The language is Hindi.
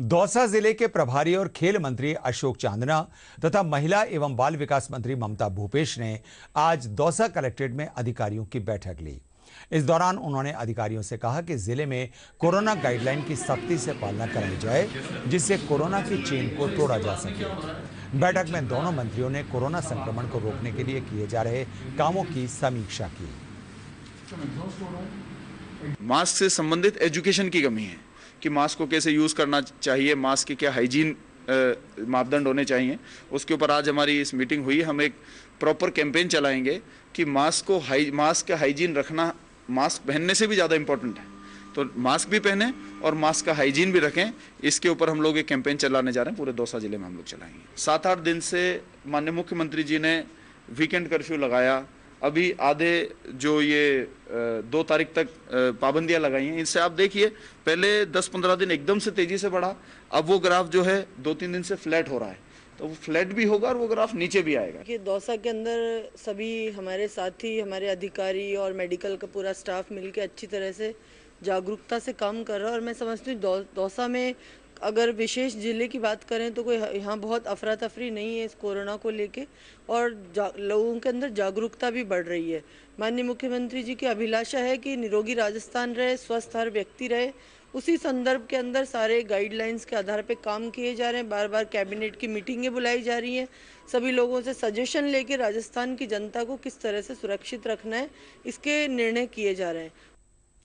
दौसा जिले के प्रभारी और खेल मंत्री अशोक चांदना तथा महिला एवं बाल विकास मंत्री ममता भूपेश ने आज दौसा कलेक्ट्रेट में अधिकारियों की बैठक ली इस दौरान उन्होंने अधिकारियों से कहा कि जिले में कोरोना गाइडलाइन की सख्ती से पालना कराई जाए जिससे कोरोना की चेन को तोड़ा जा सके बैठक में दोनों मंत्रियों ने कोरोना संक्रमण को रोकने के लिए किए जा रहे कामों की समीक्षा की मास्क से संबंधित एजुकेशन की कमी है कि मास्क को कैसे यूज़ करना चाहिए मास्क के क्या हाइजीन मापदंड होने चाहिए उसके ऊपर आज हमारी इस मीटिंग हुई हम एक प्रॉपर कैंपेन चलाएंगे कि मास्क को हाई मास्क का हाइजीन रखना मास्क पहनने से भी ज़्यादा इम्पोर्टेंट है तो मास्क भी पहने और मास्क का हाइजीन भी रखें इसके ऊपर हम लोग एक कैंपेन चलाने जा रहे हैं पूरे दौसा ज़िले में हम लोग चलाएंगे सात आठ दिन से माननीय मुख्यमंत्री जी ने वीकेंड कर्फ्यू लगाया अभी आधे जो ये दो तारीख तक पाबंदियां लगाई हैं इससे आप देखिए पहले 10-15 दिन एकदम से तेज़ी से बढ़ा अब वो ग्राफ जो है दो तीन दिन से फ्लैट हो रहा है तो वो फ्लैट भी होगा और वो ग्राफ नीचे भी आएगा कि दौसा के अंदर सभी हमारे साथी हमारे अधिकारी और मेडिकल का पूरा स्टाफ मिलकर अच्छी तरह से जागरूकता से काम कर रहा है और मैं समझती हूँ दौसा में अगर विशेष ज़िले की बात करें तो कोई यहाँ बहुत अफरा तफरी नहीं है इस कोरोना को लेके और लोगों के अंदर जागरूकता भी बढ़ रही है माननीय मुख्यमंत्री जी की अभिलाषा है कि निरोगी राजस्थान रहे स्वस्थ हर व्यक्ति रहे उसी संदर्भ के अंदर सारे गाइडलाइंस के आधार पर काम किए जा रहे हैं बार बार कैबिनेट की मीटिंगें बुलाई जा रही हैं सभी लोगों से सजेशन लेके राजस्थान की जनता को किस तरह से सुरक्षित रखना है इसके निर्णय किए जा रहे हैं